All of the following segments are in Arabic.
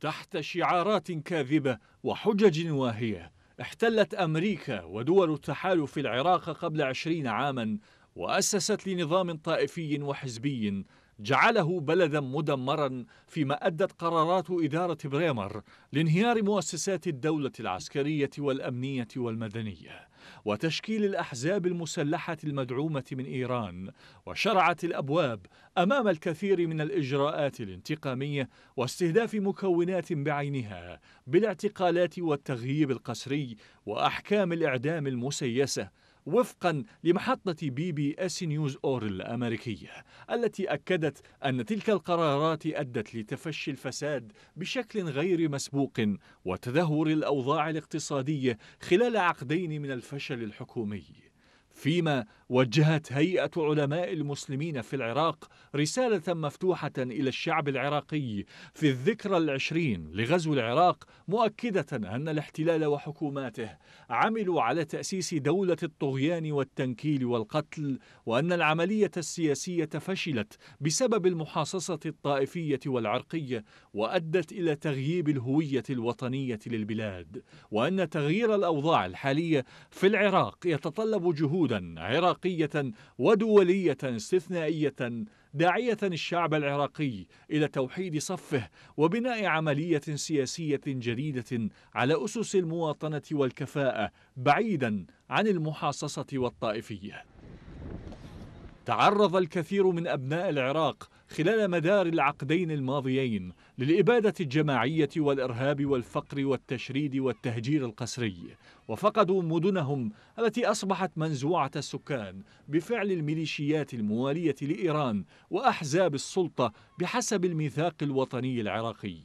تحت شعارات كاذبة وحجج واهية احتلت أمريكا ودول التحالف العراق قبل عشرين عاماً وأسست لنظام طائفي وحزبي جعله بلدا مدمرا فيما أدت قرارات إدارة بريمر لانهيار مؤسسات الدولة العسكرية والأمنية والمدنية وتشكيل الأحزاب المسلحة المدعومة من إيران وشرعت الأبواب أمام الكثير من الإجراءات الانتقامية واستهداف مكونات بعينها بالاعتقالات والتغييب القسري وأحكام الإعدام المسيسة وفقا لمحطة بي بي اس نيوز اور الأمريكية التي أكدت أن تلك القرارات أدت لتفشي الفساد بشكل غير مسبوق وتدهور الأوضاع الاقتصادية خلال عقدين من الفشل الحكومي فيما وجهت هيئة علماء المسلمين في العراق رسالة مفتوحة إلى الشعب العراقي في الذكرى العشرين لغزو العراق مؤكدة أن الاحتلال وحكوماته عملوا على تأسيس دولة الطغيان والتنكيل والقتل وأن العملية السياسية فشلت بسبب المحاصصة الطائفية والعرقية وأدت إلى تغييب الهوية الوطنية للبلاد وأن تغيير الأوضاع الحالية في العراق يتطلب جهود جهودا عراقية ودولية استثنائية داعية الشعب العراقي إلى توحيد صفه وبناء عملية سياسية جديدة على أسس المواطنة والكفاءة بعيدا عن المحاصصة والطائفية تعرض الكثير من أبناء العراق خلال مدار العقدين الماضيين للإبادة الجماعية والإرهاب والفقر والتشريد والتهجير القسري وفقدوا مدنهم التي أصبحت منزوعة السكان بفعل الميليشيات الموالية لإيران وأحزاب السلطة بحسب الميثاق الوطني العراقي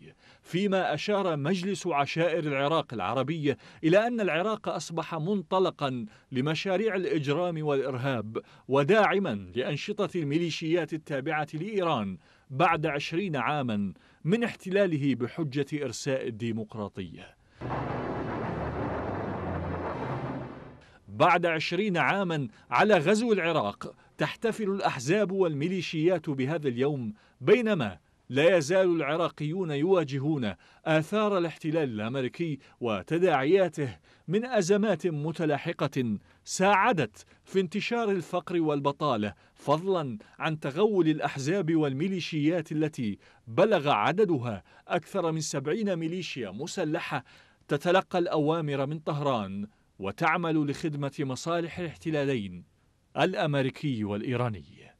فيما أشار مجلس عشائر العراق العربية إلى أن العراق أصبح منطلقا لمشاريع الإجرام والإرهاب وداعما لأنشطة الميليشيات التابعة لإيران إيران بعد عشرين عاما من احتلاله بحجة إرساء الديمقراطية بعد عشرين عاما على غزو العراق تحتفل الأحزاب والميليشيات بهذا اليوم بينما لا يزال العراقيون يواجهون آثار الاحتلال الأمريكي وتداعياته من أزمات متلاحقة ساعدت في انتشار الفقر والبطالة فضلا عن تغول الأحزاب والميليشيات التي بلغ عددها أكثر من سبعين ميليشيا مسلحة تتلقى الأوامر من طهران وتعمل لخدمة مصالح الاحتلالين الأمريكي والإيراني